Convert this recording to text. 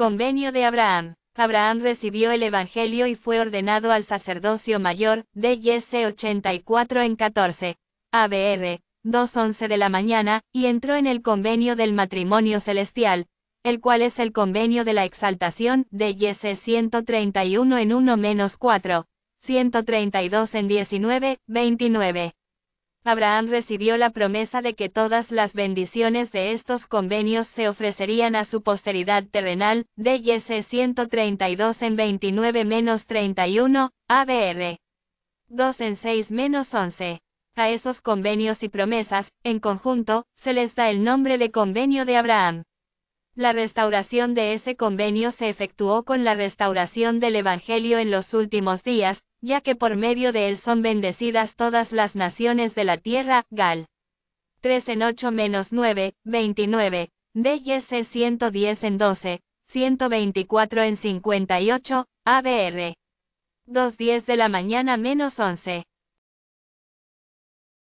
Convenio de Abraham. Abraham recibió el Evangelio y fue ordenado al sacerdocio mayor, de Yese 84 en 14, ABR, 2.11 de la mañana, y entró en el convenio del matrimonio celestial, el cual es el convenio de la exaltación, de Yese 131 en 1 4, 132 en 19, 29. Abraham recibió la promesa de que todas las bendiciones de estos convenios se ofrecerían a su posteridad terrenal, DYC 132 en 29-31, ABR 2 en 6-11. A esos convenios y promesas, en conjunto, se les da el nombre de convenio de Abraham. La restauración de ese convenio se efectuó con la restauración del Evangelio en los últimos días, ya que por medio de él son bendecidas todas las naciones de la tierra, Gal. 3 en 8 menos 9, 29, DYC 110 en 12, 124 en 58, ABR. 2.10 de la mañana menos 11.